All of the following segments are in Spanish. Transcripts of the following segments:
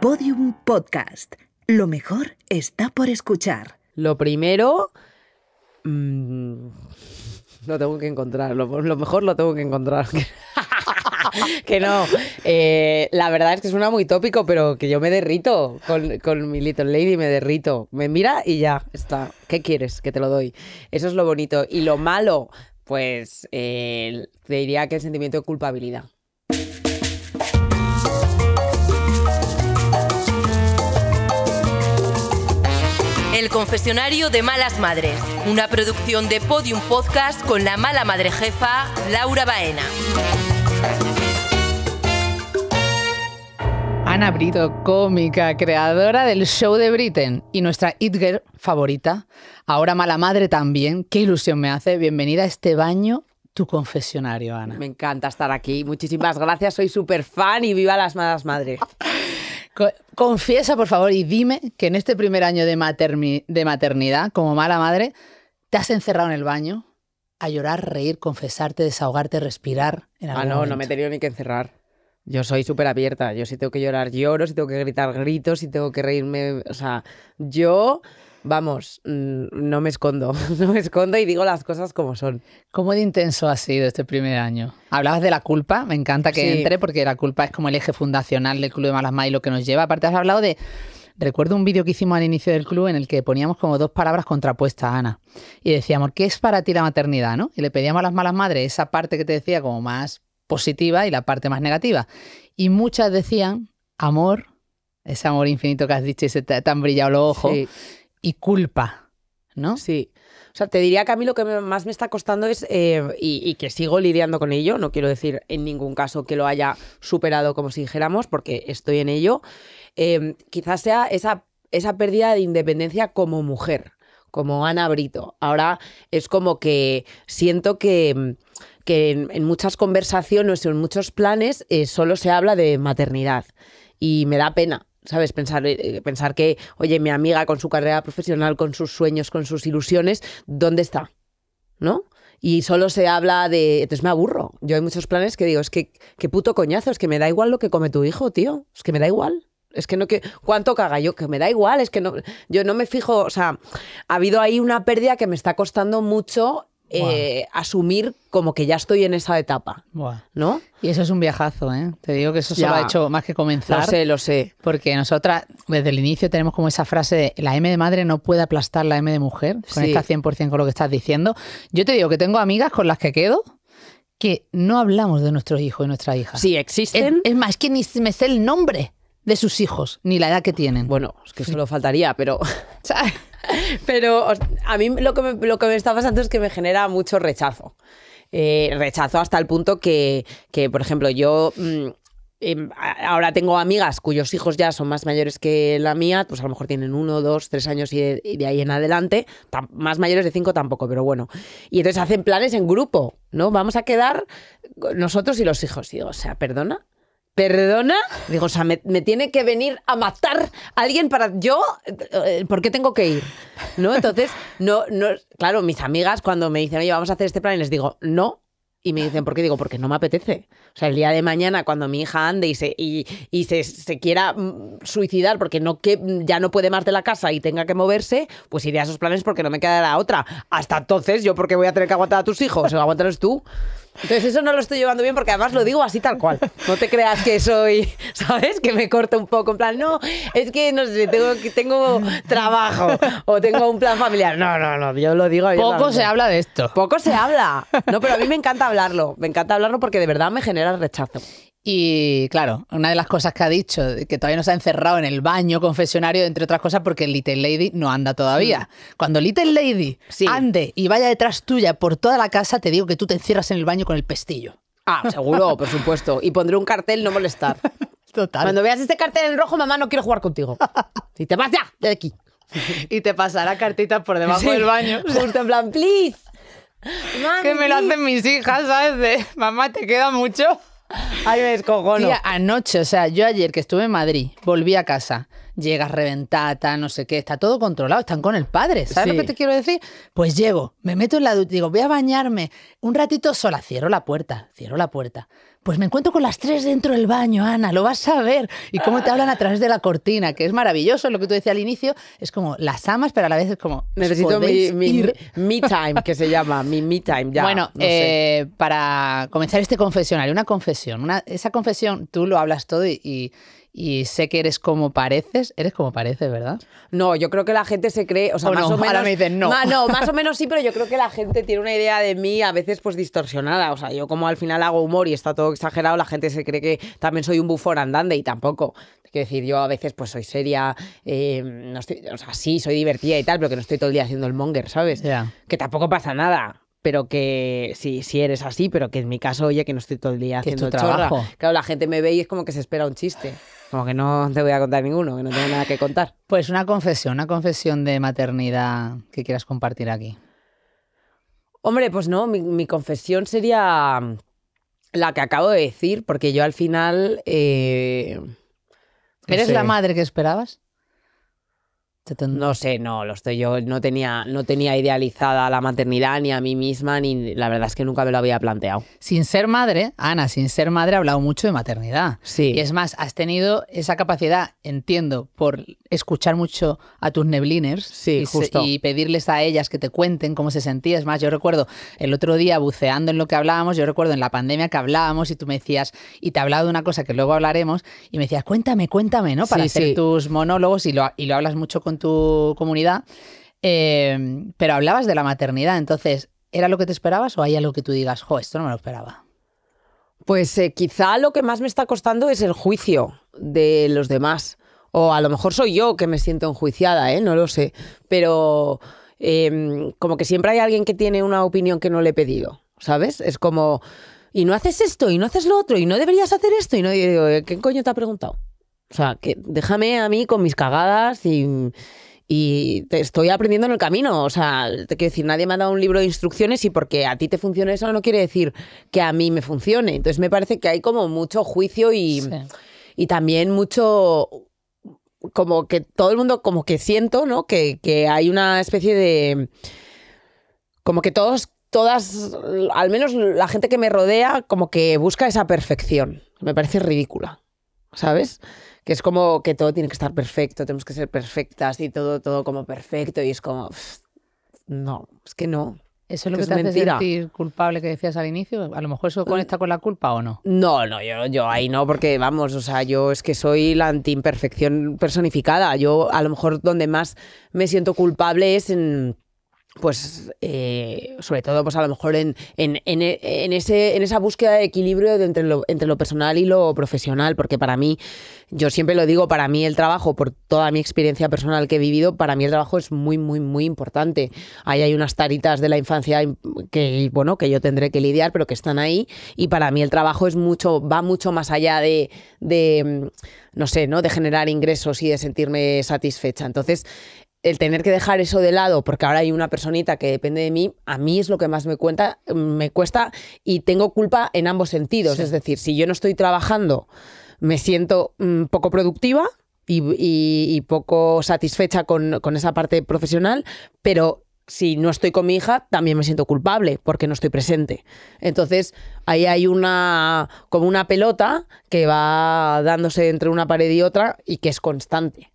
Podium Podcast. Lo mejor está por escuchar. Lo primero... Mm, lo tengo que encontrar. Lo, mejor lo tengo que encontrar. que no. Eh, la verdad es que suena muy tópico, pero que yo me derrito con, mi Little Lady, me derrito. Me mira y ya está. ¿Qué quieres? Que te lo doy. Eso es lo bonito. Y lo malo, pues eh, te diría que el sentimiento de culpabilidad. El confesionario de malas madres, una producción de Podium Podcast con la mala madre jefa, Laura Baena. Ana Brito, cómica, creadora del show de Britain y nuestra Itger favorita, ahora mala madre también, qué ilusión me hace. Bienvenida a este baño tu confesionario, Ana. Me encanta estar aquí. Muchísimas gracias. Soy súper fan y viva las malas madres. Confiesa, por favor, y dime que en este primer año de, maternidad, como mala madre, te has encerrado en el baño a llorar, reír, confesarte, desahogarte, respirar. ah, no, no me he tenido ni que encerrar. Yo soy súper abierta. Yo si tengo que llorar, lloro. Si tengo que gritar, gritos, Si tengo que reírme, o sea, yo vamos, mm, no me escondo, no me escondo y digo las cosas como son. ¿Cómo de intenso ha sido este primer año? Hablabas de la culpa, me encanta que entre porque la culpa es como el eje fundacional del Club de Malas Madres y lo que nos lleva. Aparte has hablado de... Recuerdo un vídeo que hicimos al inicio del club en el que poníamos como dos palabras contrapuestas Ana y decíamos, ¿qué es para ti la maternidad? ¿no? Y le pedíamos a las malas madres esa parte que te decía como más positiva y la parte más negativa. Y muchas decían, amor, ese amor infinito que has dicho y se te, han brillado los ojos y culpa, ¿no? Sí. O sea, te diría que a mí lo que más me está costando es, eh, y, que sigo lidiando con ello, no quiero decir en ningún caso que lo haya superado como si dijéramos, porque estoy en ello, em, quizás sea esa, esa pérdida de independencia como mujer, como Ana Brito. Ahora es como que siento que en, muchas conversaciones o en muchos planes eh, solo se habla de maternidad y me da pena ¿sabes? Pensar, eh, eh, pensar que, oye, mi amiga con su carrera profesional, con sus sueños, con sus ilusiones, ¿dónde está? ¿No? Y solo se habla de. Entonces me aburro. Yo hay muchos planes que digo, es que, qué puto coñazo, es que me da igual lo que come tu hijo, tío. Es que me da igual. Es que no que. ¿Cuánto caga yo? Que me da igual, es que no. Yo no me fijo. O sea, ha habido ahí una pérdida que me está costando mucho eh, asumir como que ya estoy en esa etapa, ¿no? Y eso es un viajazo, ¿eh? Te digo que eso se lo ha hecho más que comenzar. Lo sé, lo sé. Porque nosotras, desde el inicio, tenemos como esa frase de la M de madre no puede aplastar la M de mujer. Sí. Conecta 100% con lo que estás diciendo. Yo te digo que tengo amigas con las que quedo que no hablamos de nuestros hijos y nuestras hijas. Sí, existen. Es, es más, que ni me sé el nombre de sus hijos, ni la edad que tienen. Bueno, es que solo faltaría, pero... Pero a mí lo que, me, lo que me está pasando es que me genera mucho rechazo. Eh, rechazo hasta el punto que, por ejemplo, yo... Mm, em, ahora tengo amigas cuyos hijos ya son más mayores que la mía, pues a lo mejor tienen uno, dos, tres años y de, ahí en adelante, más mayores de cinco tampoco, pero bueno. Y entonces hacen planes en grupo, ¿no? Vamos a quedar nosotros y los hijos. o sea, perdona. ¿Perdona? Digo, o sea, me, tiene que venir a matar a alguien para yo, eh, ¿por qué tengo que ir? ¿No? Entonces, no, no, claro, mis amigas cuando me dicen, oye, vamos a hacer este plan, les digo, no, y me dicen, ¿por qué? Digo, porque no me apetece. O sea, el día de mañana, cuando mi hija ande y se, y, se, quiera mm, suicidar porque no, que, mm, ya no puede más de la casa y tenga que moverse, pues iré a esos planes porque no me quedará otra. Hasta entonces, ¿yo por qué voy a tener que aguantar a tus hijos? O aguantarlos tú. Entonces eso no lo estoy llevando bien porque además lo digo así tal cual. No te creas que soy, ¿sabes? Que me corto un poco en plan, no, es que no sé, tengo, tengo trabajo o tengo un plan familiar. No, no, no, yo lo digo. Poco se habla de esto. Poco se habla. No, pero a mí me encanta hablarlo. Me encanta hablarlo porque de verdad me genera rechazo. Y claro, una de las cosas que ha dicho, que todavía no se ha encerrado en el baño confesionario, entre otras cosas, porque Little Lady no anda todavía. Mm. Cuando Little Lady ande y vaya detrás tuya por toda la casa, te digo que tú te encierras en el baño con el pestillo. Ah, seguro, por supuesto. Y pondré un cartel no molestar. Total. Cuando veas este cartel en rojo, mamá, no quiero jugar contigo. Y te vas ya, de aquí. Y te pasará cartitas por debajo del baño. Justo en plan, please. Mami, que me lo hacen mis hijas, ¿sabes? De, mamá, te queda mucho. Ay, me anoche, o sea, yo ayer que estuve en Madrid, volví a casa. Llegas reventada, no sé qué, está todo controlado, están con el padre, ¿sabes lo que te quiero decir? Pues llego, me meto en la ducha, digo, voy a bañarme un ratito sola, cierro la puerta, cierro la puerta. Pues me encuentro con las tres dentro del baño, Ana, lo vas a ver. Y cómo te hablan a través de la cortina, que es maravilloso. Lo que tú decías al inicio es como las amas, pero a la vez es como. Pues, Necesito mi, mi, time, que se llama, mi me time. Ya, bueno, eh, para comenzar este confesionario, una confesión. esa confesión, tú lo hablas todo y y sé que eres como pareces, eres como pareces, ¿verdad? No, yo creo que la gente se cree, o sea, más o menos. me dicen no. no, más o menos sí, pero yo creo que la gente tiene una idea de mí a veces pues distorsionada. O sea, yo como al final hago humor y está todo exagerado, la gente se cree que también soy un bufón andante y tampoco. Quiero decir, yo a veces pues soy seria, eh, no o sea, sí, soy divertida y tal, pero que no estoy todo el día haciendo el monger, ¿sabes? Que tampoco pasa nada pero que si, si eres así, pero que en mi caso, oye, que no estoy todo el día haciendo trabajo. Claro, la gente me ve y es como que se espera un chiste. Como que no te voy a contar ninguno, que no tengo nada que contar. Pues una confesión, una confesión de maternidad que quieras compartir aquí. Hombre, pues no, mi, confesión sería mm, la que acabo de decir, porque yo al final... Eh, ¿Eres la madre que esperabas? No sé, no, lo estoy yo no tenía no tenía idealizada la maternidad ni a mí misma ni la verdad es que nunca me lo había planteado. Sin ser madre, Ana, sin ser madre he hablado mucho de maternidad. Sí. Y es más, has tenido esa capacidad, entiendo, por escuchar mucho a tus nebliners sí, y, justo. y pedirles a ellas que te cuenten cómo se sentía, Es más, yo recuerdo el otro día buceando en lo que hablábamos, yo recuerdo en la pandemia que hablábamos y tú me decías y te hablado de una cosa que luego hablaremos y me decías, "Cuéntame, cuéntame", ¿no? Para hacer tus monólogos y lo y lo hablas mucho con tu comunidad, em, pero hablabas de la maternidad, entonces, ¿era lo que te esperabas o hay algo que tú digas, jo, esto no me lo esperaba? Pues eh, quizá lo que más me está costando es el juicio de los demás. O a lo mejor soy yo que me siento enjuiciada, ¿eh? no lo sé. Pero em, como que siempre hay alguien que tiene una opinión que no le he pedido, ¿sabes? Es como, y no haces esto, y no haces lo otro, y no deberías hacer esto, y no digo, ¿qué coño te ha preguntado? O sea, que déjame a mí con mis cagadas y, te estoy aprendiendo en el camino. O sea, te quiero decir, nadie me ha dado un libro de instrucciones y porque a ti te funcione eso no quiere decir que a mí me funcione. Entonces me parece que hay como mucho juicio y, también mucho como que todo el mundo como que siento, ¿no? Que, que hay una especie de como que todos todas al menos la gente que me rodea como que busca esa perfección. Me parece ridícula. ¿Sabes? que es como que todo tiene que estar perfecto, tenemos que ser perfectas y todo, todo como perfecto y es como, no, es que no. Eso es lo que, te sentir culpable que decías al inicio. A lo mejor eso mm. conecta con la culpa o no. No, no, yo, yo ahí no, porque vamos, o sea, yo es que soy la anti imperfección personificada. Yo a lo mejor donde más me siento culpable es en pues eh, sobre todo pues a lo mejor en, en, en, ese, en esa búsqueda de equilibrio entre, lo, entre lo personal y lo profesional, porque para mí, yo siempre lo digo, para mí el trabajo, por toda mi experiencia personal que he vivido, para mí el trabajo es muy, muy, muy importante. Ahí hay unas taritas de la infancia que, bueno, que yo tendré que lidiar, pero que están ahí, y para mí el trabajo es mucho, va mucho más allá de, de mm, no sé, ¿no? de generar ingresos y de sentirme satisfecha. Entonces, el tener que dejar eso de lado, porque ahora hay una personita que depende de mí, a mí es lo que más me, cuenta, me cuesta y tengo culpa en ambos sentidos. Es decir, si yo no estoy trabajando, me siento mm, poco productiva. Y, poco satisfecha con, esa parte profesional, pero si no estoy con mi hija, también me siento culpable porque no estoy presente. Entonces, ahí hay una como una pelota que va dándose entre una pared y otra y que es constante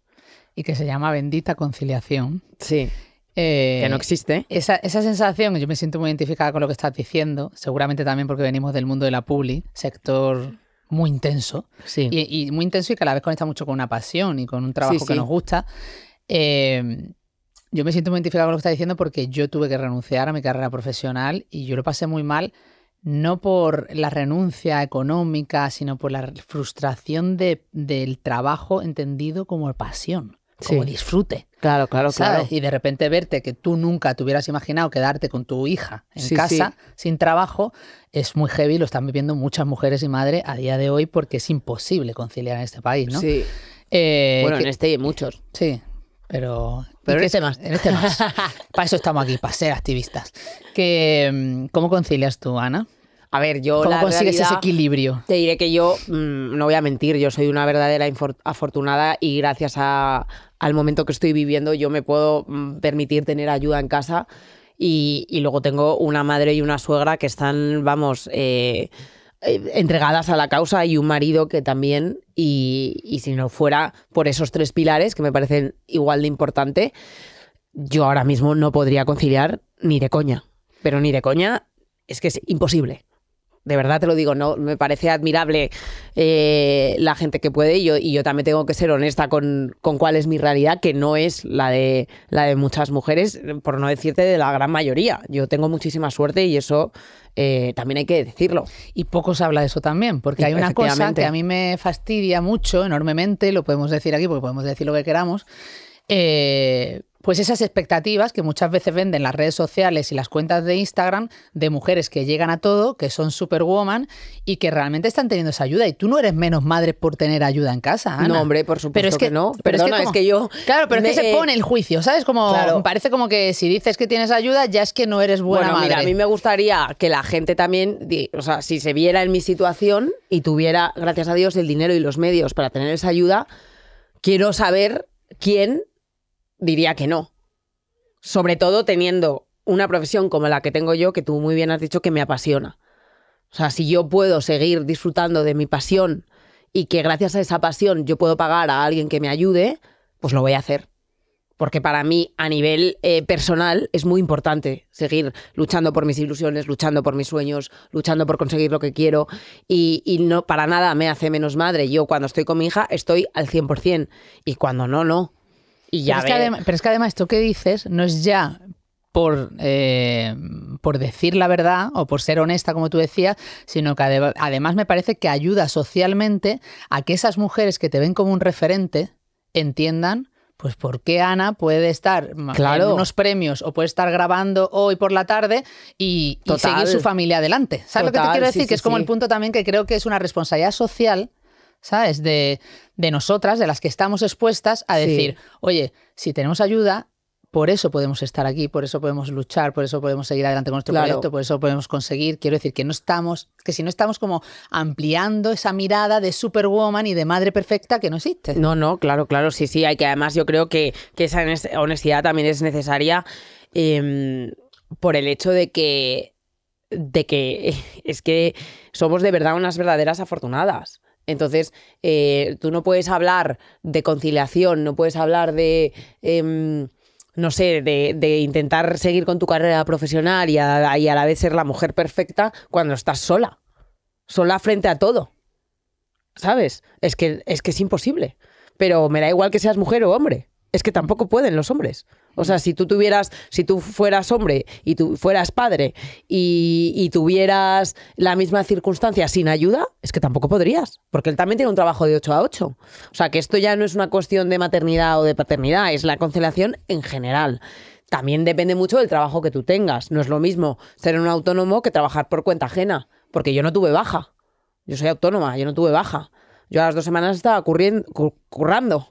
y que se llama Bendita Conciliación. Sí. Eh, que no existe. Esa, esa, sensación, yo me siento muy identificada con lo que estás diciendo, seguramente también porque venimos del mundo de la publi, sector muy intenso. Sí. Y, muy intenso y que a la vez conecta mucho con una pasión y con un trabajo que nos gusta. Em, yo me siento muy identificada con lo que estás diciendo porque yo tuve que renunciar a mi carrera profesional y yo lo pasé muy mal, no por la renuncia económica, sino por la frustración del trabajo entendido como pasión como disfrute. Claro, claro, claro. Y de repente verte que tú nunca te hubieras imaginado quedarte con tu hija en casa sin trabajo es muy heavy, lo están viviendo muchas mujeres y madres a día de hoy porque es imposible conciliar en este país, ¿no? Sí. Eh, bueno, en este y muchos. Sí, pero... Pero en este más. En este más. para eso estamos aquí, para ser activistas. Que, mm, ¿Cómo concilias tú, Ana? A ver, yo. ¿Cómo consigues ese equilibrio? Te diré que yo, mm, no voy a mentir, yo soy una verdadera afortunada y gracias al momento que estoy viviendo, yo me puedo mm, permitir tener ayuda en casa. Y, luego tengo una madre y una suegra que están, vamos. Eh, eh, entregadas a la causa y un marido que también, y, y, si no fuera por esos tres pilares que me parecen igual de importante, yo ahora mismo no podría conciliar ni de coña, pero ni de coña, es que es imposible de verdad te lo digo, no me parece admirable eh, la gente que puede y yo, y yo también tengo que ser honesta con, cuál es mi realidad, que no es la de, la de muchas mujeres, por no decirte de la gran mayoría. Yo tengo muchísima suerte y eso eh, también hay que decirlo. Y poco se habla de eso también, porque hay una cosa que a mí me fastidia mucho, enormemente, lo podemos decir aquí porque podemos decir lo que queramos. Eh, pues esas expectativas que muchas veces venden las redes sociales y las cuentas de Instagram de mujeres que llegan a todo, que son superwoman y que realmente están teniendo esa ayuda. Y tú no eres menos madre por tener ayuda en casa. No, hombre, por supuesto es que, no. Pero es, que es, que yo. Claro, pero es que se pone el juicio, ¿sabes? Como parece como que si dices que tienes ayuda, ya es que no eres buena bueno, madre. Mira, a mí me gustaría que la gente también, o sea, si se viera en mi situación y tuviera, gracias a Dios, el dinero y los medios para tener esa ayuda, quiero saber quién diría que no. Sobre todo teniendo una profesión como la que tengo yo, que tú muy bien has dicho que me apasiona. O sea, si yo puedo seguir disfrutando de mi pasión y que gracias a esa pasión yo puedo pagar a alguien que me ayude, pues lo voy a hacer. Porque para mí, a nivel eh, personal, es muy importante seguir luchando por mis ilusiones, luchando por mis sueños, luchando por conseguir lo que quiero. Y, no para nada me hace menos madre. Yo cuando estoy con mi hija estoy al 100%. Y cuando no, no ya pero, es que además, esto que dices no es ya por, eh, por decir la verdad o por ser honesta, como tú decías, sino que además me parece que ayuda socialmente a que esas mujeres que te ven como un referente entiendan. Pues por qué Ana puede estar claro. unos premios o puede estar grabando hoy por la tarde y, seguir su familia adelante. ¿Sabes lo que te quiero decir? que es como el punto también que creo que es una responsabilidad social ¿sabes? De, nosotras, de las que estamos expuestas a decir, oye, si tenemos ayuda, por eso podemos estar aquí, por eso podemos luchar, por eso podemos seguir adelante con nuestro proyecto, por eso podemos conseguir. Quiero decir que no estamos, que si no estamos como ampliando esa mirada de superwoman y de madre perfecta que no existe. No, no, claro, claro, sí, sí, hay que además yo creo que, esa honestidad también es necesaria em, por el hecho de que, de que es que somos de verdad unas verdaderas afortunadas. Entonces, eh, tú no puedes hablar de conciliación, no puedes hablar de... Em, no sé, de, intentar seguir con tu carrera profesional y a, y a la vez ser la mujer perfecta cuando estás sola. Sola frente a todo. ¿Sabes? Es que, es que es imposible. Pero me da igual que seas mujer o hombre es que tampoco pueden los hombres. O sea, mm. si tú tuvieras, si tú fueras hombre y tú fueras padre y, tuvieras la misma circunstancia sin ayuda, es que tampoco podrías, porque él también tiene un trabajo de 8 a 8. O sea, que esto ya no es una cuestión de maternidad o de paternidad, es la conciliación en general. También depende mucho del trabajo que tú tengas. No es lo mismo ser un autónomo que trabajar por cuenta ajena, porque yo no tuve baja. Yo soy autónoma, yo no tuve baja. Yo a las dos semanas estaba currando.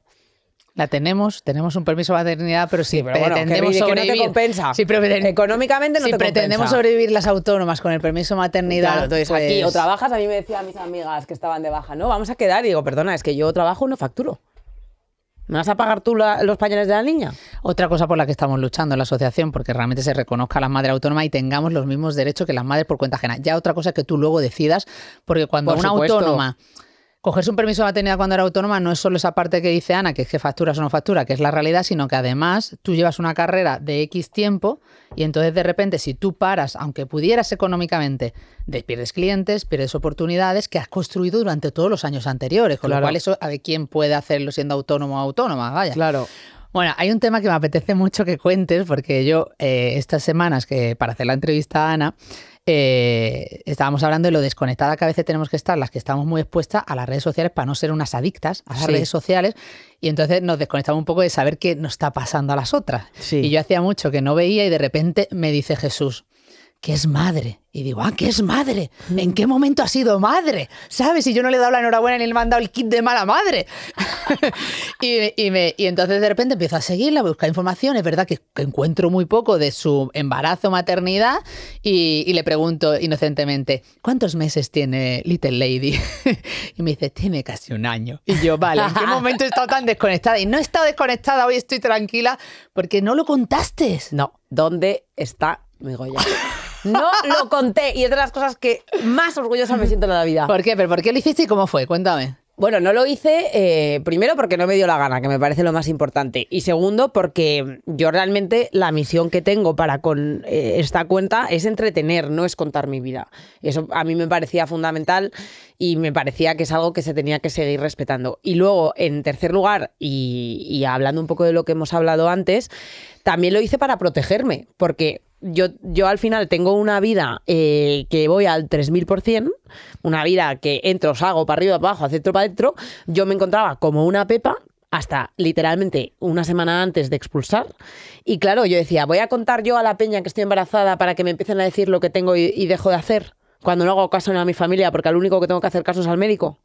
La tenemos, tenemos un permiso de maternidad, pero si sí, pero pretendemos bueno, que, sobrevivir. no te compensa. Económicamente no si pretendemos sobrevivir las autónomas con el permiso de maternidad. entonces aquí o trabajas, a mí me decían mis amigas que estaban de baja, no, vamos a quedar. Y digo, perdona, es que yo trabajo, no facturo. ¿Me vas a pagar tú los pañales de la niña? Otra cosa por la que estamos luchando en la asociación, porque realmente se reconozca a las madres autónomas y tengamos los mismos derechos que las madres por cuenta ajena. Ya otra cosa que tú luego decidas, porque cuando una autónoma cogerse un permiso de maternidad cuando era autónoma no es solo esa parte que dice Ana, que es que facturas o no factura, que es la realidad, sino que además tú llevas una carrera de X tiempo y entonces de repente si tú paras, aunque pudieras económicamente, pierdes clientes, pierdes oportunidades que has construido durante todos los años anteriores, con lo cual eso a quién puede hacerlo siendo autónomo o autónoma, vaya. Claro. Bueno, hay un tema que me apetece mucho que cuentes, porque yo eh, estas semanas que para hacer la entrevista a Ana, eh, estábamos hablando de lo desconectada que a veces tenemos que estar, las que estamos muy expuestas a las redes sociales para no ser unas adictas a las redes sociales. Y entonces nos desconectamos un poco de saber qué nos está pasando a las otras. Y yo hacía mucho que no veía y de repente me dice Jesús, que es madre. Y digo, ah, que es madre. Mm. ¿En qué momento ha sido madre? ¿Sabes? Y yo no le he dado la enhorabuena ni le he mandado el kit de mala madre. y, me, entonces de repente empiezo a seguirla, a buscar información. Es verdad que, encuentro muy poco de su embarazo, maternidad. Y, le pregunto inocentemente, ¿cuántos meses tiene Little Lady? y me dice, tiene casi un año. Y yo, vale, ¿en qué momento he estado tan desconectada? Y no he estado desconectada, hoy estoy tranquila porque no lo contaste. No, ¿dónde está mi Goya? No lo conté y es de las cosas que más orgullosa me siento en la vida. ¿Por qué? ¿Pero por qué lo hiciste y cómo fue? Cuéntame. Bueno, no lo hice eh, primero porque no me dio la gana, que me parece lo más importante. Y segundo, porque yo realmente la misión que tengo para con eh, esta cuenta es entretener, no es contar mi vida. eso a mí me parecía fundamental y me parecía que es algo que se tenía que seguir respetando. Y luego, en tercer lugar, y, y hablando un poco de lo que hemos hablado antes, también lo hice para protegerme, porque yo, al final tengo una vida eh, que voy al 3000%, una vida que entro, salgo, para arriba, para abajo, etc. para adentro. Yo me encontraba como una pepa hasta literalmente una semana antes de expulsar. Y claro, yo decía, voy a contar yo a la peña que estoy embarazada para que me empiecen a decir lo que tengo y, dejo de hacer cuando no hago caso a mi familia porque al único que tengo que hacer caso es al médico.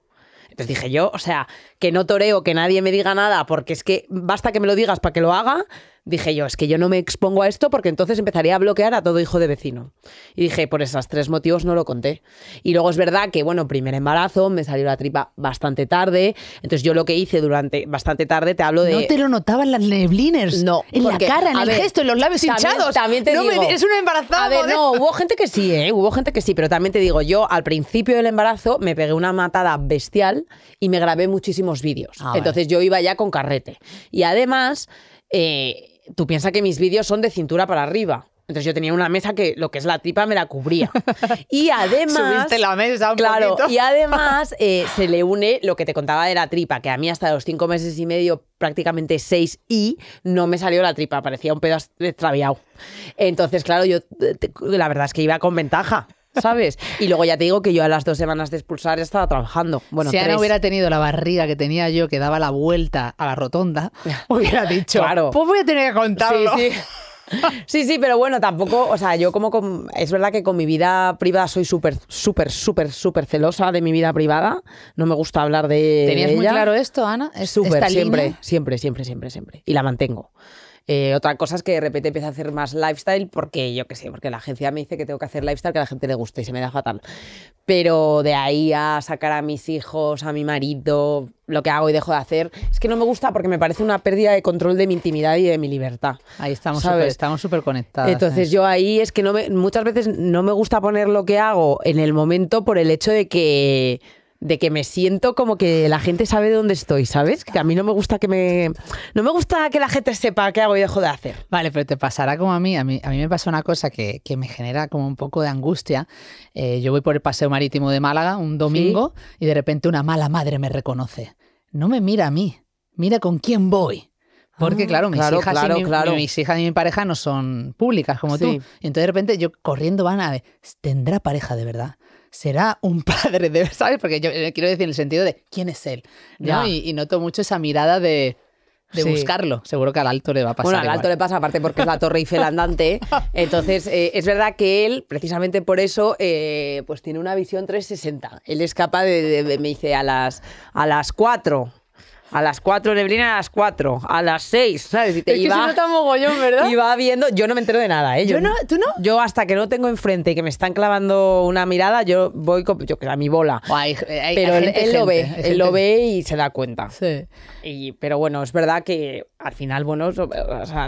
Entonces dije yo, o sea, que no toreo, que nadie me diga nada, porque es que basta que me lo digas para que lo haga, dije yo, es que yo no me expongo a esto porque entonces empezaría a bloquear a todo hijo de vecino. Y dije, por esos tres motivos no lo conté. Y luego es verdad que, bueno, primer embarazo, me salió la tripa bastante tarde. Entonces yo lo que hice durante bastante tarde, te hablo de... No te lo notaban las nebliners. No. En la cara, en el gesto, en los labios hinchados. También te digo... una embarazada. no, hubo gente que sí, ¿eh? Hubo gente que sí, pero también te digo, yo al principio del embarazo me pegué una matada bestial y me grabé muchísimos vídeos. Ah, entonces yo iba ya con carrete. Y además... Eh, tú piensas que mis vídeos son de cintura para arriba. Entonces yo tenía una mesa que lo que es la tripa me la cubría. Y además... la mesa Claro, y además eh, se le une lo que te contaba de la tripa, que a mí hasta los cinco meses y medio, prácticamente seis, y no me salió la tripa, parecía un pedazo extraviado. Entonces, claro, yo eh, la verdad es que iba con ventaja. ¿sabes? Y luego ya te digo que yo a las dos semanas de expulsar estaba trabajando. Bueno, si Ana hubiera tenido la barriga que tenía yo, que daba la vuelta a la rotonda, hubiera dicho, claro. pues voy a tener que contarlo. Sí, sí. pero bueno, tampoco, o sea, yo como es verdad que con mi vida privada soy súper, súper, súper, súper celosa de mi vida privada. No me gusta hablar de. ¿Tenías muy claro esto, Ana? ¿Es, súper, siempre, siempre, siempre, siempre, siempre. Y la mantengo. Eh, otra cosa es que de repente empiezo a hacer más lifestyle porque yo qué sé, porque la agencia me dice que tengo que hacer lifestyle que a la gente le guste y se me da fatal. Pero de ahí a sacar a mis hijos, a mi marido, lo que hago y dejo de hacer, es que no me gusta porque me parece una pérdida de control de mi intimidad y de mi libertad. Ahí estamos, súper, estamos súper conectados. Entonces ¿eh? yo ahí es que no me, muchas veces no me gusta poner lo que hago en el momento por el hecho de que de que me siento como que la gente sabe dónde estoy, ¿sabes? Que a mí no me gusta que me no me gusta que la gente sepa qué hago y dejo de hacer. Vale, pero te pasará como a mí, a mí, a mí me pasa una cosa que, me genera como un poco de angustia. Eh, yo voy por el paseo marítimo de Málaga un domingo y de repente una mala madre me reconoce. No me mira a mí, mira con quién voy. Porque ah, claro, mis, hijas y mi, y mi pareja no son públicas como tú. Y entonces de repente yo corriendo van a ver, ¿tendrá pareja de verdad? ¿será un padre de ¿sabes? Porque yo eh, quiero decir en el sentido de quién es él, ¿no? Y, noto mucho esa mirada de buscarlo. Seguro que al alto le va a pasar. Bueno, al alto le pasa, aparte porque es la Torre y andante. Entonces, eh, es verdad que él, precisamente por eso, eh, pues tiene una visión 360. Él es capaz de, me dice, a las, a las 4 a las 4, neblina a las 4, a las 6, Y es ¿verdad? Y va viendo, yo no me entero de nada, ¿eh? Yo, no, ¿Tú no? Yo hasta que no tengo enfrente y que me están clavando una mirada, yo voy con, yo, a mi bola. pero él, lo ve, él lo ve y se da cuenta. Sí. Y, pero bueno, es verdad que al final, bueno,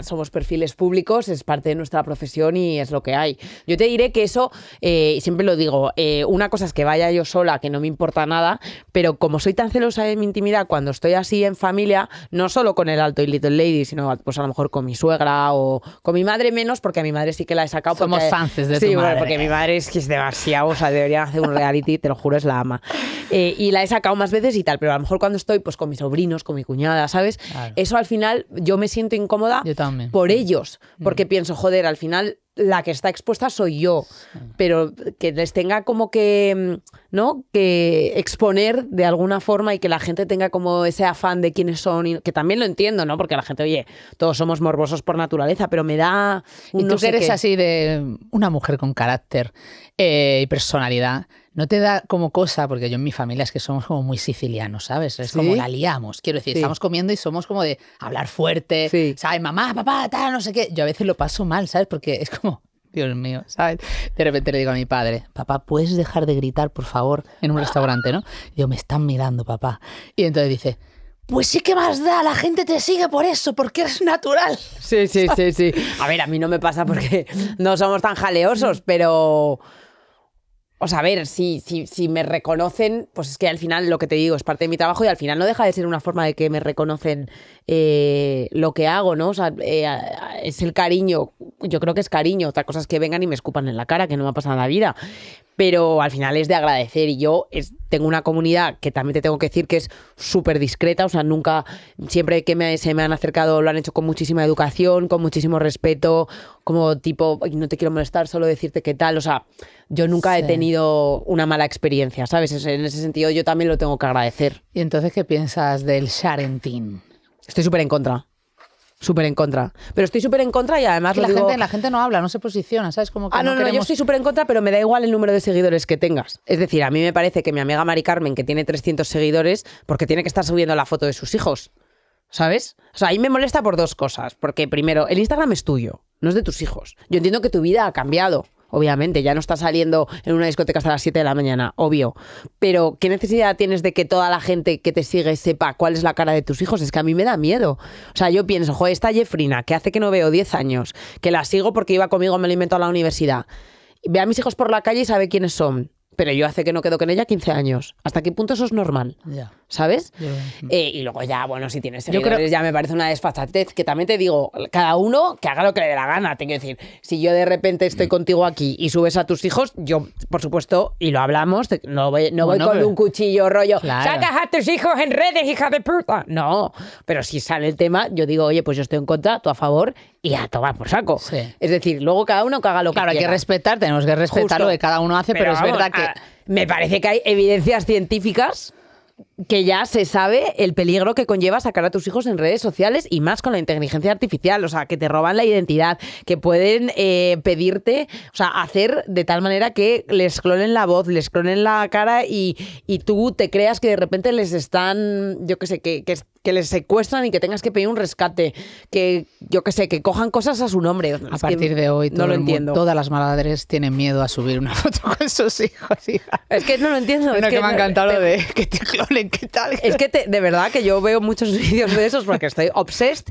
somos perfiles públicos, es parte de nuestra profesión y es lo que hay. Yo te diré que eso, eh, siempre lo digo, eh, una cosa es que vaya yo sola, que no me importa nada, pero como soy tan celosa de mi intimidad cuando estoy así, en familia, no solo con el alto y Little Lady, sino pues a lo mejor con mi suegra o con mi madre menos, porque a mi madre sí que la he sacado. Somos fans de sí, tu madre. porque mi madre es que es demasiado, o sea, debería hacer un reality, te lo juro, es la ama. Eh, y la he sacado más veces y tal, pero a lo mejor cuando estoy pues con mis sobrinos, con mi cuñada, ¿sabes? Eso al final yo me siento incómoda por ellos, porque mm. pienso, joder, al final la que está expuesta soy yo, pero que les tenga como que, mm, ¿no? Que exponer de alguna forma y que la gente tenga como ese afán de quiénes son, y, que también lo entiendo, ¿no? Porque la gente, oye, todos somos morbosos por naturaleza, pero me da... y tú no eres así de una mujer con carácter eh, y personalidad, ¿No te da como cosa? Porque yo en mi familia es que somos como muy sicilianos, ¿sabes? Es como la liamos. Quiero decir, estamos comiendo y somos como de hablar fuerte, ¿sabes? Mamá, papá, tal, no sé qué. Yo a veces lo paso mal, ¿sabes? Porque es como, Dios mío, ¿sabes? De repente le digo a mi padre, papá, ¿puedes dejar de gritar, por favor, en un restaurante, no? yo, me están mirando, papá. Y entonces dice, pues sí que más da, la gente te sigue por eso, porque eres natural. Sí, sí, sí, sí. A ver, a mí no me pasa porque no somos tan jaleosos, pero o sea, a ver, si, si, si, me reconocen, pues es que al final lo que te digo es parte de mi trabajo y al final no deja de ser una forma de que me reconocen eh, lo que hago, ¿no? O sea, eh, es el cariño, yo creo que es cariño, otras cosas que vengan y me escupan en la cara, que no me ha pasado en la vida, pero al final es de agradecer y yo tengo una comunidad que también te tengo que decir que es súper discreta, o sea, nunca, siempre que se me han acercado lo han hecho con muchísima educación, con muchísimo respeto, como tipo, no te quiero molestar, solo decirte qué tal. O sea, yo nunca he tenido una mala experiencia, ¿sabes? En ese sentido yo también lo tengo que agradecer. ¿Y entonces qué piensas del Sharentin? Estoy súper en contra súper en contra. Pero estoy súper en contra y además la gente La gente no habla, no se posiciona, ¿sabes? Como ah, no, no, yo estoy súper en contra, pero me da igual el número de seguidores que tengas. Es decir, a mí me parece que mi amiga Mari Carmen, que tiene 300 seguidores, porque tiene que estar subiendo la foto de sus hijos. ¿sabes? O sea, ahí me molesta por dos cosas. Porque primero, el Instagram es tuyo, no es de tus hijos. Yo entiendo que tu vida ha cambiado. Obviamente, ya no estás saliendo en una discoteca hasta las 7 de la mañana, obvio. Pero, ¿qué necesidad tienes de que toda la gente que te sigue sepa cuál es la cara de tus hijos? Es que a mí me da miedo. O sea, yo pienso, joder, esta Jeffrina, que hace que no veo 10 años, que la sigo porque iba conmigo, me lo a la universidad. Ve a mis hijos por la calle y sabe quiénes son pero yo hace que no quedo con ella 15 años. ¿Hasta qué punto eso es normal? Ya. ¿Sabes? Eh, y luego ya, bueno, si tienes ya me parece una desfachatez, que también te digo, cada uno que haga lo que le dé la gana, Tengo que decir. Si yo de repente estoy mm. contigo aquí y subes a tus hijos, yo, por supuesto, y lo hablamos, no voy, no voy con un cuchillo rollo, sacas a tus hijos en redes, hija de puta. No, pero si sale el tema, yo digo, oye, pues yo estoy en contra, tú a favor, y a tomar por saco. Es decir, luego cada uno caga lo que quiera. Claro, hay que respetar, tenemos que respetar lo que cada uno hace, pero, es verdad que... Ah, me parece que hay evidencias científicas que ya se sabe el peligro que conlleva sacar a tus hijos en redes sociales y más con la inteligencia artificial, o sea, que te roban la identidad, que pueden eh, pedirte, o sea, hacer de tal manera que les clonen la voz, les clonen la cara y, tú te creas que de repente les están, yo qué sé, que, que, les secuestran y que tengas que pedir un rescate, que yo qué sé, que cojan cosas a su nombre. A partir de hoy, no lo entiendo. todas las madres tienen miedo a subir una foto con sus hijos, Es que no lo entiendo. es que, me ha encantado de que te clonen ¿Qué tal? Es que de verdad que yo veo muchos vídeos de esos porque estoy obsessed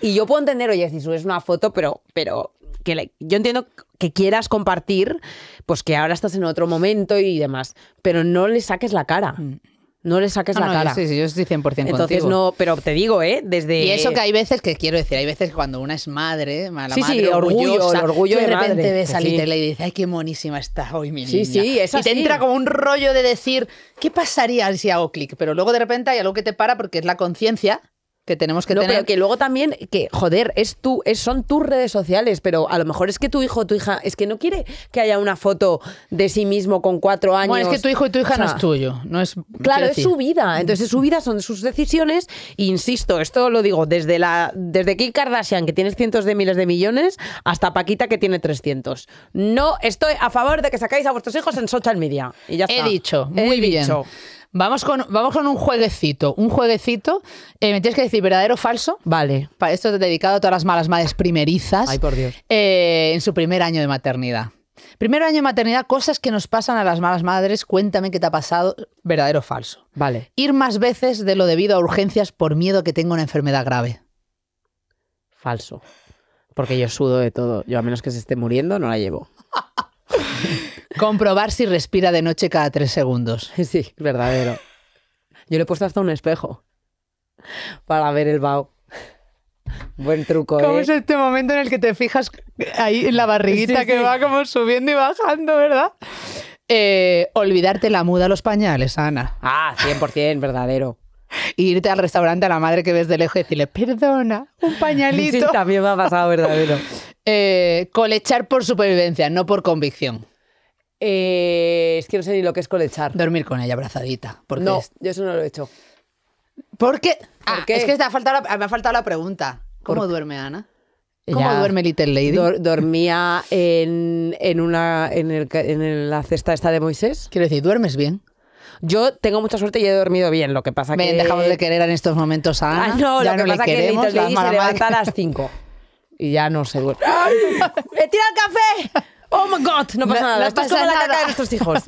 y yo puedo entender, oye, si subes una foto, pero, pero que yo entiendo que quieras compartir, pues que ahora estás en otro momento y demás, pero no le saques la cara. Mm. No le saques la cara. sí, sí, yo estoy 100% Entonces, no, pero te digo, ¿eh? Desde... Y eso que hay veces, que quiero decir, hay veces cuando una es madre, mala madre, sí, orgullo, orgullo de, de repente ves a y dices, ay, qué monísima está hoy mi niña. Sí, sí, es así. Y te entra como un rollo de decir, ¿qué pasaría si hago clic? Pero luego de repente hay algo que te para porque es la conciencia que tenemos que no, tener. Pero que luego también, que joder, es tú, es, son tus redes sociales, pero a lo mejor es que tu hijo o tu hija es que no quiere que haya una foto de sí mismo con cuatro años. Bueno, es que tu hijo y tu hija no es tuyo, no es. Claro, es su vida. Entonces, es su vida, son sus decisiones. insisto, esto lo digo desde la desde Kim Kardashian, que tiene cientos de miles de millones, hasta Paquita, que tiene 300. No estoy a favor de que sacáis a vuestros hijos en social media. Y ya está. He dicho, muy bien. Vamos con, un jueguecito. Un jueguecito. Eh, me tienes que decir verdadero o falso. Vale. Para esto te he dedicado a todas las malas madres primerizas. Ay, por Dios. Eh, en su primer año de maternidad. Primer año de maternidad, cosas que nos pasan a las malas madres. Cuéntame qué te ha pasado, verdadero o falso. Vale. Ir más veces de lo debido a urgencias por miedo que tenga una enfermedad grave. Falso. Porque yo sudo de todo. Yo, a menos que se esté muriendo, no la llevo. Comprobar si respira de noche cada tres segundos. Sí, verdadero. Yo le he puesto hasta un espejo para ver el vaho. Buen truco, ¿Cómo ¿eh? es este momento en el que te fijas ahí en la barriguita que va como subiendo y bajando, verdad? Eh, olvidarte la muda a los pañales, Ana. Ah, 100% verdadero. irte al restaurante a la madre que ves de lejos y decirle, perdona, un pañalito. Sí, también me ha pasado verdadero. Eh, colechar por supervivencia, no por convicción. Eh, es que no sé ni lo que es colechar. Dormir con ella abrazadita. no, yo eso no lo he hecho. ¿Por qué? Ah, Es que ha faltado me ha faltado la pregunta. ¿Cómo duerme Ana? ¿Cómo duerme Little Lady? dormía en, en una, en, la cesta esta de Moisés. Quiero decir, ¿duermes bien? Yo tengo mucha suerte y he dormido bien, lo que pasa Ven, que... dejamos de querer en estos momentos a ah, Ana. no, ya lo que no pasa le queremos, que Little Lady se levanta a las 5 y ya no se duerme. ¡Me tira el café! oh my god, no pasa nada. Esto como la caca de nuestros hijos.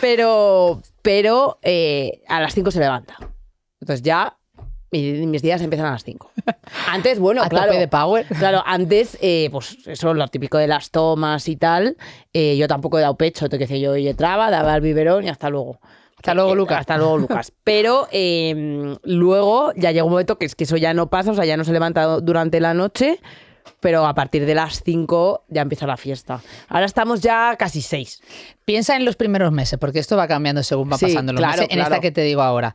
Pero, pero eh, a las 5 se levanta. Entonces ya mis días empiezan a las 5. Antes, bueno, claro. de power. Claro, antes, eh, pues eso, lo típico de las tomas y tal. Eh, yo tampoco he dado pecho, te que yo, yo traba, daba el biberón y hasta luego. Hasta luego, Lucas. Hasta luego, Lucas. Pero em, luego ya llega un momento que es que eso ya no pasa, o sea, ya no se levanta durante la noche pero a partir de las 5 ya empieza la fiesta. Ahora estamos ya casi 6. Piensa en los primeros meses, porque esto va cambiando según va pasando los claro, en esta que te digo ahora.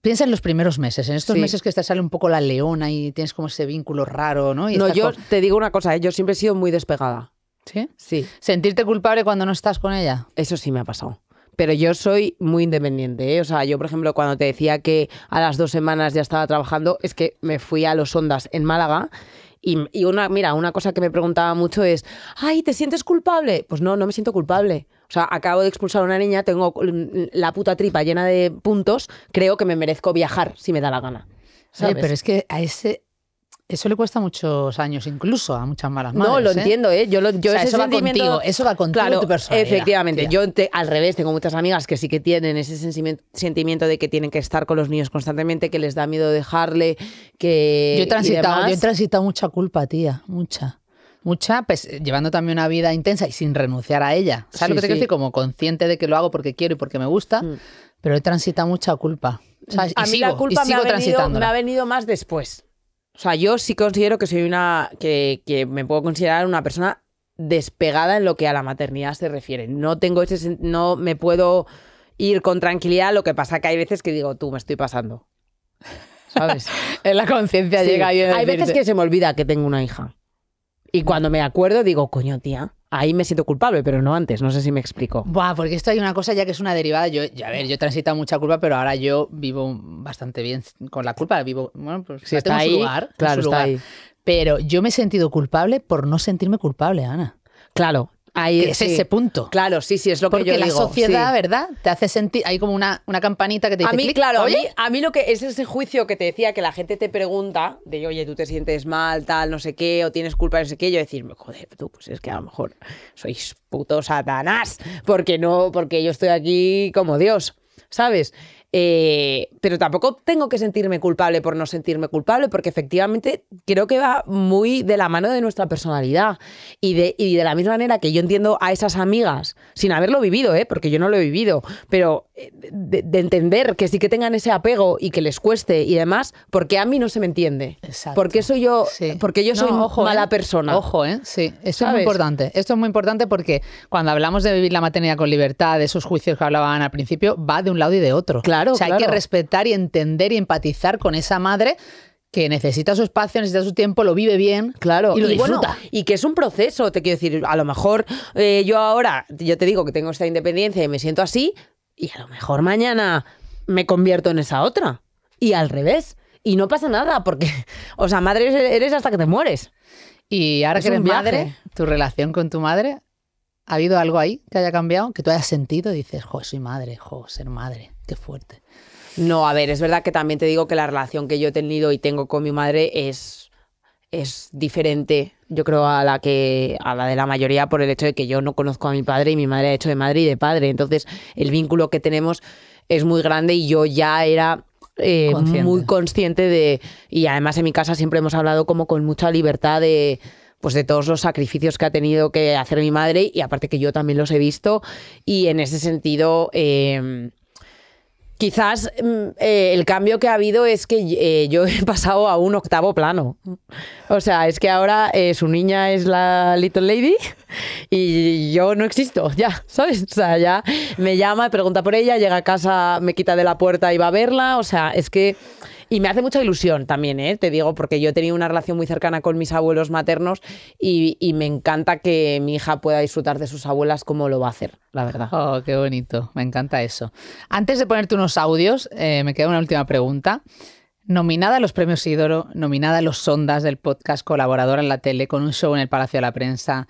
Piensa en los primeros meses, en estos meses que te sale un poco la leona y tienes como ese vínculo raro, ¿no? Y no, yo te digo una cosa, ¿eh? yo siempre he sido muy despegada. ¿Sí? Sí. ¿Sentirte culpable cuando no estás con ella? Eso sí me ha pasado pero yo soy muy independiente. ¿eh? O sea, yo, por ejemplo, cuando te decía que a las dos semanas ya estaba trabajando, es que me fui a los Ondas en Málaga y, una, mira, una cosa que me preguntaba mucho es, ay, ¿te sientes culpable? Pues no, no me siento culpable. O sea, acabo de expulsar a una niña, tengo la puta tripa llena de puntos, creo que me merezco viajar si me da la gana. ¿sabes? pero es que a ese, eso le cuesta muchos años, incluso a muchas malas madres. No, lo ¿eh? entiendo, ¿eh? eso va contigo, eso va contigo tu personalidad. Efectivamente, yo al revés, tengo muchas amigas que sí que tienen ese sentimiento de que tienen que estar con los niños constantemente, que les da miedo dejarle, que... Yo he transitado, mucha culpa, tía, mucha. Mucha, pues llevando también una vida intensa y sin renunciar a ella. ¿Sabes lo que te quiero decir? Como consciente de que lo hago porque quiero y porque me gusta, mm. pero he transitado mucha culpa. a mí la culpa me ha venido más después. O sea, yo sí considero que soy una. que, me puedo considerar una persona despegada en lo que a la maternidad se refiere. No tengo ese. no me puedo ir con tranquilidad. Lo que pasa que hay veces que digo, tú me estoy pasando. ¿Sabes? en la conciencia llega Hay veces que se me olvida que tengo una hija. Y cuando me acuerdo digo, coño, tía, ahí me siento culpable, pero no antes. No sé si me explico. Buah, porque esto hay una cosa ya que es una derivada. Yo, a ver, yo he transitado mucha culpa, pero ahora yo vivo bastante bien con la culpa. Vivo, bueno, pues está ahí, claro, está ahí. Pero yo me he sentido culpable por no sentirme culpable, Ana. Claro, Ahí es ese punto. Claro, sí, sí, es lo que yo la Porque la sociedad, ¿verdad? Te hace sentir. Hay como una, una campanita que te dice. A mí, claro, A, mí, lo que es ese juicio que te decía que la gente te pregunta, de oye, tú te sientes mal, tal, no sé qué, o tienes culpa, no sé qué. Yo decirme, joder, tú, pues es que a lo mejor sois puto satanás, porque no, porque yo estoy aquí como Dios, ¿sabes? Eh, pero tampoco tengo que sentirme culpable por no sentirme culpable, porque efectivamente creo que va muy de la mano de nuestra personalidad. Y de, de la misma manera que yo entiendo a esas amigas, sin haberlo vivido, ¿eh? porque yo no lo he vivido, pero eh, de, entender que sí que tengan ese apego y que les cueste y demás, porque a mí no se me entiende. Porque soy yo, porque yo soy mala ¿eh? persona. Ojo, ¿eh? Sí, es muy importante. Esto es muy importante porque cuando hablamos de vivir la maternidad con libertad, de esos juicios que hablaban al principio, va de un lado y de otro. Claro o sea, hay que respetar y entender y empatizar con esa madre que necesita su espacio, necesita su tiempo, lo vive bien claro, y lo disfruta. y que es un proceso, te quiero decir, a lo mejor eh, yo ahora, yo te digo que tengo esta independencia y me siento así, y a lo mejor mañana me convierto en esa otra. Y al revés. Y no pasa nada, porque, o sea, madre eres hasta que te mueres. Y ahora que eres madre, tu relación con tu madre, ¿ha habido algo ahí que haya cambiado? Que tú hayas sentido y dices, jo, soy madre, jo, ser madre fuerte. No, a ver, es verdad que también te digo que la relación que yo he tenido y tengo con mi madre es, es diferente, yo creo, a la que, a la de la mayoría, por el hecho de que yo no conozco a mi padre y mi madre ha hecho de madre y de padre. Entonces, el vínculo que tenemos es muy grande y yo ya era eh, muy consciente de. Y además en mi casa siempre hemos hablado como con mucha libertad de pues de todos los sacrificios que ha tenido que hacer mi madre y aparte que yo también los he visto y en ese sentido em, Quizás mm, eh, el cambio que ha habido es que eh, yo he pasado a un octavo plano. O sea, es que ahora eh, su niña es la Little Lady y yo no existo, ya, ¿sabes? O sea, ya me llama, pregunta por ella, llega a casa, me quita de la puerta y va a verla. O sea, es que y me hace mucha ilusión también, ¿eh? te digo, porque yo he tenido una relación muy cercana con mis abuelos maternos y, me encanta que mi hija pueda disfrutar de sus abuelas como lo va a hacer, la verdad. Oh, qué bonito, me encanta eso. Antes de ponerte unos audios, eh, me queda una última pregunta. Nominada a los premios Isidoro, nominada a los Sondas del podcast, colaborador en la tele, con un show en el Palacio de la Prensa,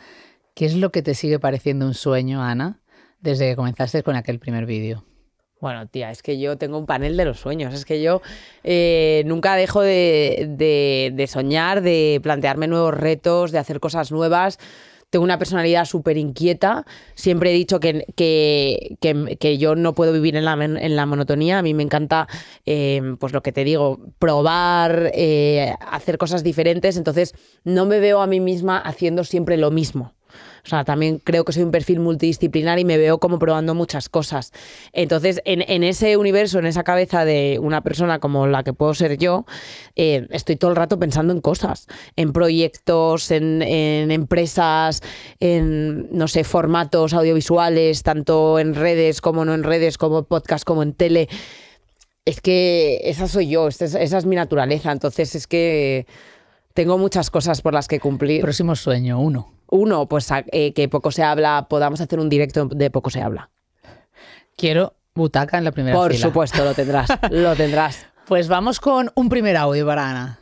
¿qué es lo que te sigue pareciendo un sueño, Ana, desde que comenzaste con aquel primer vídeo? Bueno, tía, es que yo tengo un panel de los sueños, es que yo eh, nunca dejo de, soñar, de plantearme nuevos retos, de hacer cosas nuevas tengo una personalidad súper inquieta. Siempre he dicho que, que, yo no puedo vivir en la, en la monotonía. A mí me encanta, em, pues lo que te digo, probar, eh, hacer cosas diferentes. Entonces, no me veo a mí misma haciendo siempre lo mismo. O sea, también creo que soy un perfil multidisciplinar y me veo como probando muchas cosas. Entonces, en, ese universo, en esa cabeza de una persona como la que puedo ser yo, eh, estoy todo el rato pensando en cosas, en proyectos, en, empresas, en, no sé, formatos audiovisuales, tanto en redes como no en redes, como en podcast, como en tele es que esa soy yo, esa es, esa es, mi naturaleza. Entonces es que tengo muchas cosas por las que cumplir. Próximo sueño, uno uno, pues eh, que poco se habla, podamos hacer un directo de poco se habla. Quiero butaca en la primera Por supuesto, lo tendrás, lo tendrás. Pues vamos con un primer audio para Ana.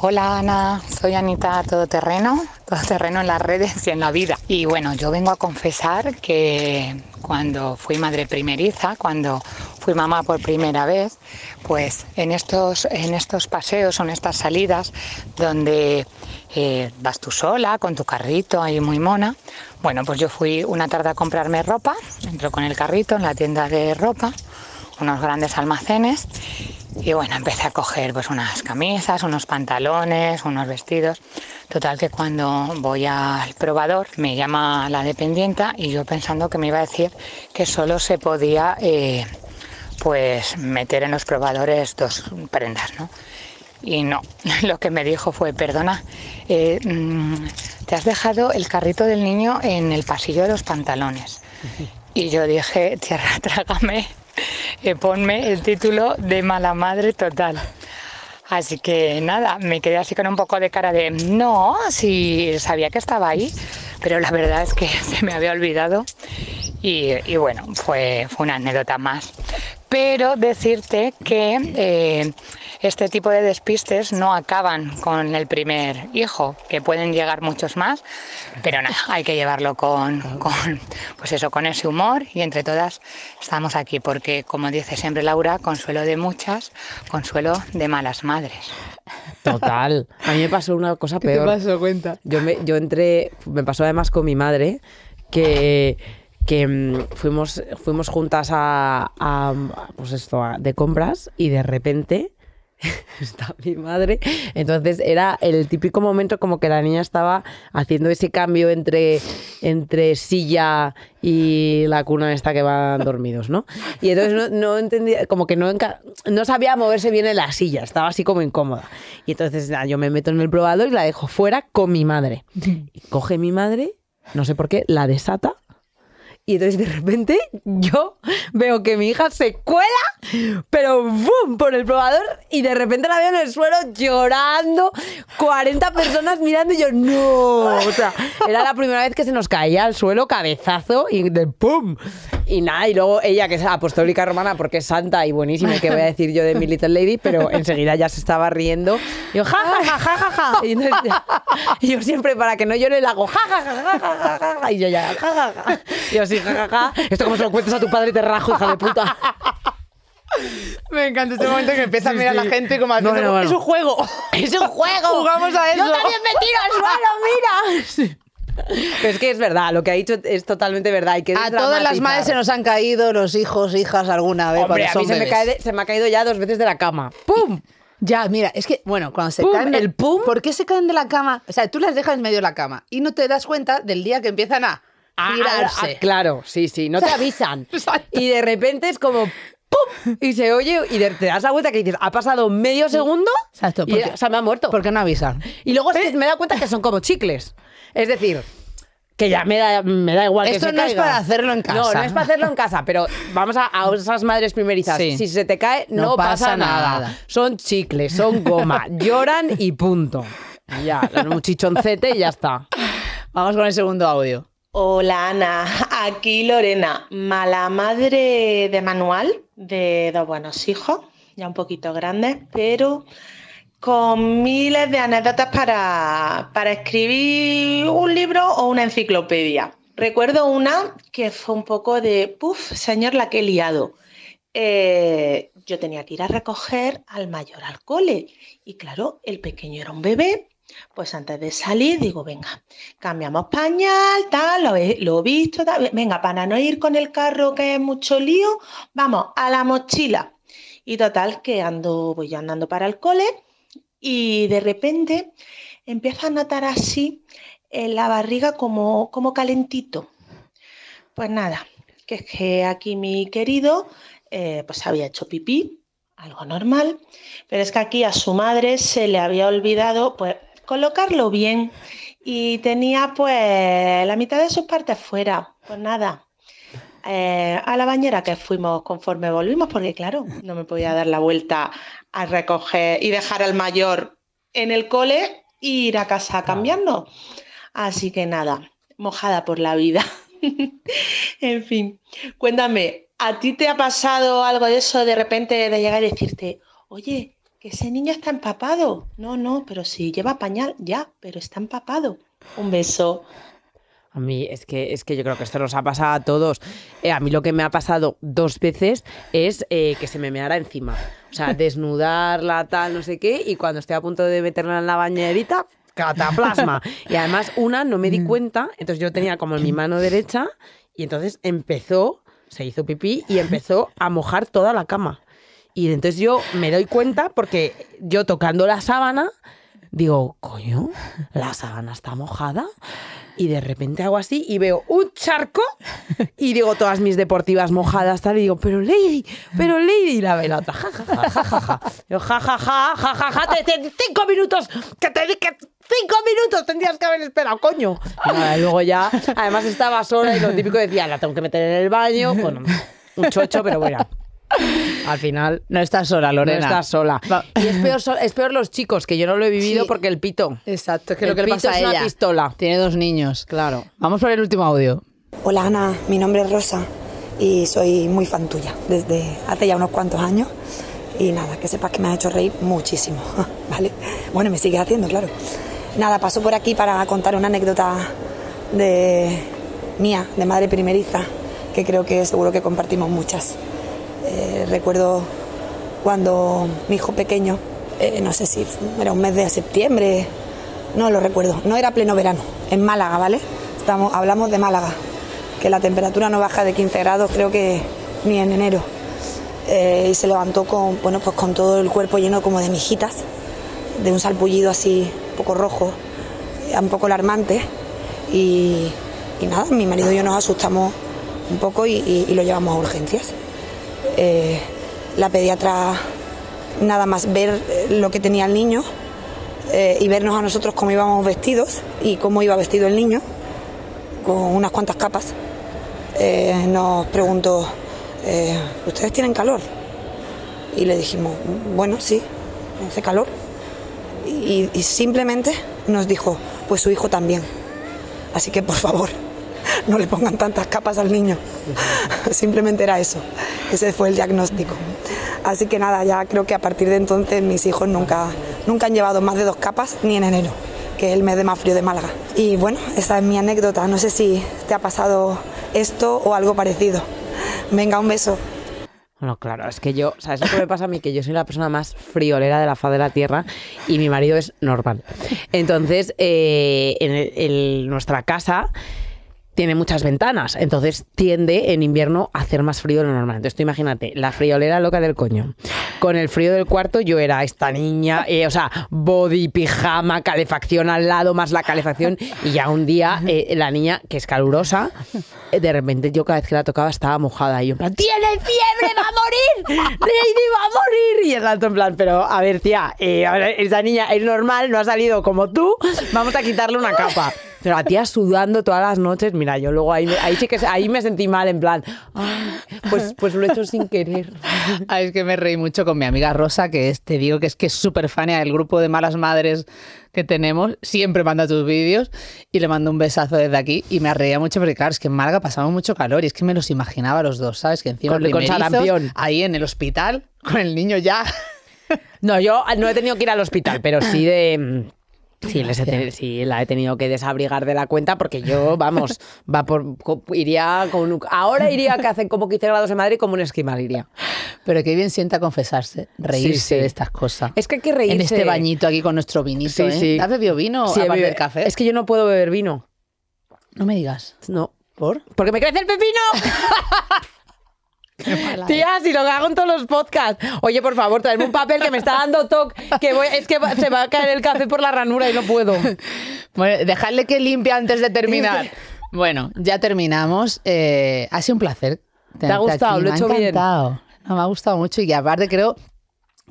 Hola Ana, soy Anita Todoterreno, Todoterreno en las redes y en la vida. Y bueno, yo vengo a confesar que cuando fui madre primeriza, cuando fui mamá por primera vez, pues en estos, en estos paseos o en estas salidas donde eh, vas tú sola con tu carrito ahí muy mona. Bueno, pues yo fui una tarde a comprarme ropa, entro con el carrito en la tienda de ropa, unos grandes almacenes y bueno, empecé a coger pues unas camisas, unos pantalones, unos vestidos. Total que cuando voy al probador me llama la dependienta y yo pensando que me iba a decir que solo se podía eh, pues meter en los probadores dos prendas, ¿no? Y no, lo que me dijo fue, perdona, eh, mm, te has dejado el carrito del niño en el pasillo de los pantalones. Y yo dije, tierra, trágame, eh, ponme el título de mala madre total. Así que nada, me quedé así con un poco de cara de, no, si sabía que estaba ahí, pero la verdad es que se me había olvidado. Y, bueno, fue una anécdota más pero decirte que eh, este tipo de despistes no acaban con el primer hijo, que pueden llegar muchos más, pero nada, hay que llevarlo con, pues eso, con ese humor y entre todas estamos aquí, porque como dice siempre Laura, consuelo de muchas, consuelo de malas madres. Total. A mí me pasó una cosa peor. ¿Qué te pasó? Cuenta. Yo, me, yo entré, me pasó además con mi madre, que que mm, fuimos, fuimos juntas a, pues esto, de compras y de repente está mi madre. Entonces era el típico momento como que la niña estaba haciendo ese cambio entre, entre silla y la cuna esta que van dormidos, ¿no? Y entonces no, entendía, como que no, no sabía moverse bien en la silla, estaba así como incómoda. Y entonces yo me meto en el probador y la dejo fuera con mi madre. coge mi madre, no sé por qué, la desata y entonces de repente yo veo que mi hija se cuela, pero ¡bum! por el probador y de repente la veo en el suelo llorando, 40 personas mirando y yo ¡no! O sea, era la primera vez que se nos caía al suelo cabezazo y de ¡pum! y nada, y luego ella, que es apostólica romana porque es santa y buenísima, que voy a decir yo de mi Little Lady, pero enseguida ya se estaba riendo. Y yo, ja, ja, ja, ja, ja, Y, y yo siempre, para que no llore, le hago, ja, ja, ja, ja, ja, ja, Y yo ya, ja, ja, ja. Y yo sí, ja, ja, ja. Esto como se lo cuentas a tu padre, te rajo, hija de puta. Me encanta este momento que empieza a mirar a la gente como haciendo, es un juego. Es un juego. Jugamos a eso. Yo también me tiro al suelo, mira. Sí. Pero es que es verdad, lo que ha dicho es totalmente verdad. Hay a todas las madres se nos han caído los hijos, hijas alguna vez. Hombre, a mí se me, ha caído ya dos veces de la cama. ¡Pum! Ya, mira, es que, bueno, cuando se caen. ¿El pum? ¿Por qué se caen de la cama? O sea, tú las dejas en medio de la cama y no te das cuenta del día que empiezan a ah, ah, girarse. Ah, claro, sí, sí, no te avisan. Y de repente es como. ¡Pum! Y se oye y te das la vuelta que dices, ha pasado medio segundo. Exacto. o sea, me ha muerto. Porque no avisan. Y luego ¿Eh? me da cuenta que son como chicles. Es decir, que ya me da, igual Esto que se no es para hacerlo en casa. No, no es para hacerlo en casa, pero vamos a, esas madres primerizas. Si se te cae, no, pasa, nada. Son chicles, son goma, lloran y punto. Ya, los un y ya está. Vamos con el segundo audio. Hola Ana, aquí Lorena, mala madre de manual de dos buenos hijos, ya un poquito grande, pero con miles de anécdotas para, escribir un libro o una enciclopedia. Recuerdo una que fue un poco de, puff, señor, la que he liado. Eh, yo tenía que ir a recoger al mayor al cole y claro, el pequeño era un bebé. Pues antes de salir digo, venga, cambiamos pañal, tal, lo he, visto, tal. venga, para no ir con el carro que es mucho lío, vamos a la mochila. Y total, que ando, voy andando para el cole y de repente empieza a notar así en eh, la barriga como, como calentito. Pues nada, que es que aquí mi querido eh, pues había hecho pipí, algo normal, pero es que aquí a su madre se le había olvidado pues colocarlo bien y tenía pues la mitad de sus partes fuera. Pues nada, eh, a la bañera que fuimos conforme volvimos, porque claro, no me podía dar la vuelta a recoger y dejar al mayor en el cole e ir a casa cambiando Así que nada, mojada por la vida. en fin, cuéntame, ¿a ti te ha pasado algo de eso de repente de llegar y decirte, oye, que ese niño está empapado? No, no, pero si lleva pañal, ya, pero está empapado. Un beso. A mí es que, es que yo creo que esto nos ha pasado a todos. Eh, a mí lo que me ha pasado dos veces es eh, que se me meara encima. O sea, desnudarla, tal, no sé qué, y cuando estoy a punto de meterla en la bañerita, cataplasma. Y además una no me di mm. cuenta, entonces yo tenía como en mi mano derecha y entonces empezó, se hizo pipí y empezó a mojar toda la cama. Y entonces yo me doy cuenta porque yo tocando la sábana digo, coño, la sábana está mojada. Y de repente hago así y veo un charco y digo todas mis deportivas mojadas, tal, y digo, pero Lady, pero Lady, la velota, ja, ja, ja, ja, ja, te, cinco minutos, que te di que cinco minutos tendrías que haber esperado, coño. nada, luego ya, además estaba sola y lo típico decía, la tengo que meter en el baño, con un chocho, pero bueno. Al final. No estás sola, Lorena. No estás sola. Y es peor, los chicos, que yo no lo he vivido porque el pito. Exacto, es que lo que le pasa es una pistola. Tiene dos niños. Claro. Vamos por el último audio. Hola Ana, mi nombre es Rosa y soy muy fan tuya desde hace ya unos cuantos años. Y nada, que sepas que me ha hecho reír muchísimo, ¿vale? Bueno, me sigue haciendo, claro. Nada, paso por aquí para contar una anécdota de mía, de madre primeriza, que creo que seguro que compartimos muchas. Eh, recuerdo cuando mi hijo pequeño, eh, no sé si era un mes de septiembre, no lo recuerdo, no era pleno verano, en Málaga, ¿vale? Estamos, hablamos de Málaga, que la temperatura no baja de 15 grados, creo que ni en enero. Eh, y se levantó con, bueno, pues con todo el cuerpo lleno como de mijitas, de un salpullido así, un poco rojo, un poco alarmante. Y, nada, mi marido y yo nos asustamos un poco y lo llevamos a urgencias. Eh, la pediatra, nada más ver eh, lo que tenía el niño eh, y vernos a nosotros cómo íbamos vestidos y cómo iba vestido el niño, con unas cuantas capas, nos preguntó, ¿ustedes tienen calor? Y le dijimos, bueno, sí, hace calor. y simplemente nos dijo, pues su hijo también. Así que por favor no le pongan tantas capas al niño. Simplemente era eso, ese fue el diagnóstico. Así que nada, ya creo que a partir de entonces mis hijos nunca, nunca han llevado más de dos capas, ni en enero, que es el mes de más frío de Málaga. Y bueno, esa es mi anécdota, no sé si te ha pasado esto o algo parecido. Venga, un beso. Bueno, claro, es que yo, ¿sabes lo que me pasa a mí? Que yo soy la persona más friolera de la faz de la tierra y mi marido es normal. Entonces, eh, en nuestra casa tiene muchas ventanas, entonces tiende en invierno a hacer más frío de lo normal. Entonces imagínate, la friolera loca del coño. Con el frío del cuarto yo era esta niña, eh, o sea, body, pijama, calefacción al lado, más la calefacción, y ya un día eh, la niña, que es calurosa, eh, de repente yo cada vez que la tocaba estaba mojada y yo en plan, ¡tiene fiebre, va a morir! ¡Lady va a morir! Y el alto en plan, pero a ver tía, eh, esa niña es normal, no ha salido como tú, vamos a quitarle una capa. Pero la tía sudando todas las noches, mira, yo luego ahí, ahí me sentí mal, en plan, pues, pues lo he hecho sin querer. es que me reí mucho con mi amiga Rosa, que es, te digo que es que es súper fanía del grupo de malas madres que tenemos, siempre manda tus vídeos y le mando un besazo desde aquí y me reía mucho porque claro, es que en Málaga mucho calor y es que me los imaginaba los dos, ¿sabes? Que encima con, con ahí en el hospital con el niño ya. No, yo no he tenido que ir al hospital, pero sí de Sí, la he tenido que desabrigar de la cuenta porque yo, vamos, va por, iría con, ahora iría que hacen como 15 grados en Madrid como un esquimal iría. Pero qué bien sienta confesarse, reírse de estas cosas. Es que hay que reírse. En este bañito aquí con nuestro vinito, ¿eh? ¿Has bebido vino aparte del café? Es que yo no puedo beber vino. No me digas. No. ¿Por? Porque me crece el pepino. Tía, si lo hago en todos los podcasts. Oye, por favor, traerme un papel que me está dando toque. Que es que se va a caer el café por la ranura y no puedo. Bueno, dejadle que limpie antes de terminar. Bueno, ya terminamos. Eh, ha sido un placer. ¿Te ha gustado? Lo he hecho bien. me ha gustado mucho y aparte creo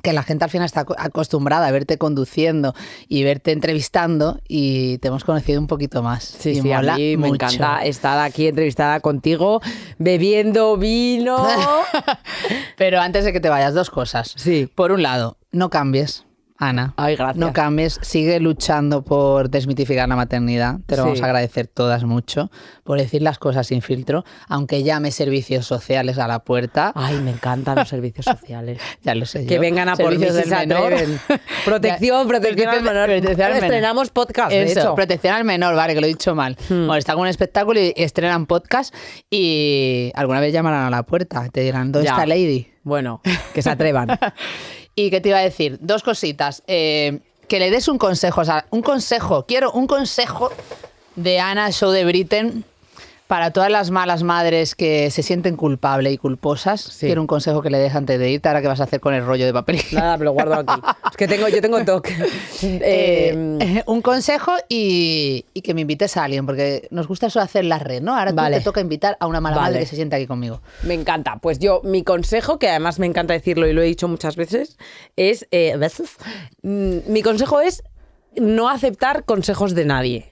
que la gente al final está acostumbrada a verte conduciendo y verte entrevistando y te hemos conocido un poquito más. Sí, sí, me encanta estar aquí entrevistada contigo, bebiendo vino. Pero antes de que te vayas, dos cosas. Sí. Por un lado, no cambies. Ana, Ay, gracias. no cambies, sigue luchando por desmitificar la maternidad, te lo vamos a agradecer todas mucho, por decir las cosas sin filtro, aunque llame servicios sociales a la puerta. Ay, me encantan los servicios sociales. ya lo sé. Que vengan a por mí protección, protección al menor. Estrenamos podcast, protección al menor, vale, que lo he dicho mal. Hmm. Bueno, está con un espectáculo y estrenan podcast y alguna vez llamarán a la puerta, te dirán, ¿dónde ya. está Lady? Bueno, que se atrevan. Y que te iba a decir, dos cositas. Eh, que le des un consejo, o sea, un consejo, quiero un consejo de Ana Show de Britain para todas las malas madres que se sienten culpables y culposas, quiero un consejo que le des antes de irte. Ahora, ¿qué vas a hacer con el rollo de papel? Nada, lo guardo aquí. es que tengo, yo tengo toque. Eh, eh, un consejo y, que me invites a alguien, porque nos gusta eso hacer la red, ¿no? Ahora te toca invitar a una mala madre que se sienta aquí conmigo. Me encanta. Pues yo, mi consejo, que además me encanta decirlo y lo he dicho muchas veces, es. Eh, veces. Mm, mi consejo es no aceptar consejos de nadie.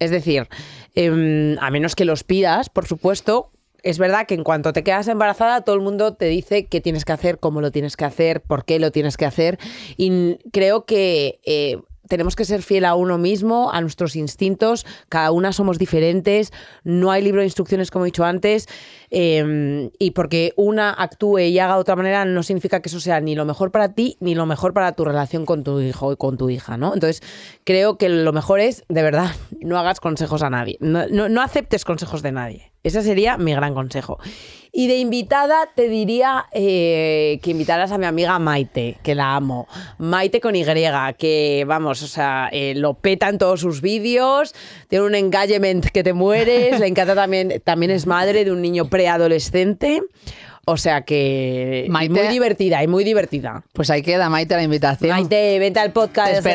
Es decir, Em, a menos que los pidas, por supuesto, es verdad que en cuanto te quedas embarazada, todo el mundo te dice qué tienes que hacer, cómo lo tienes que hacer, por qué lo tienes que hacer. Y creo que eh, tenemos que ser fiel a uno mismo, a nuestros instintos, cada una somos diferentes, no hay libro de instrucciones como he dicho antes, em, y porque una actúe y haga de otra manera no significa que eso sea ni lo mejor para ti ni lo mejor para tu relación con tu hijo y con tu hija, ¿no? Entonces creo que lo mejor es, de verdad, no hagas consejos a nadie, no aceptes consejos de nadie. Ese sería mi gran consejo. Y de invitada te diría eh, que invitaras a mi amiga Maite, que la amo. Maite con Y, que vamos, o sea, eh, lo peta en todos sus vídeos, tiene un engagement que te mueres, le encanta también, también es madre de un niño preadolescente. O sea que muy divertida y muy divertida. Pues ahí queda Maite la invitación. Maite, vente al podcast.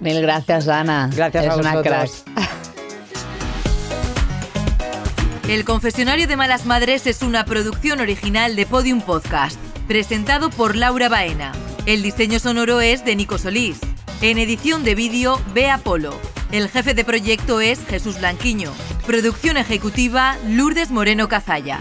Mil gracias Ana. Gracias a el Confesionario de Malas Madres es una producción original de Podium Podcast, presentado por Laura Baena. El diseño sonoro es de Nico Solís. En edición de vídeo, ve Polo. El jefe de proyecto es Jesús Blanquiño. Producción ejecutiva, Lourdes Moreno Cazalla.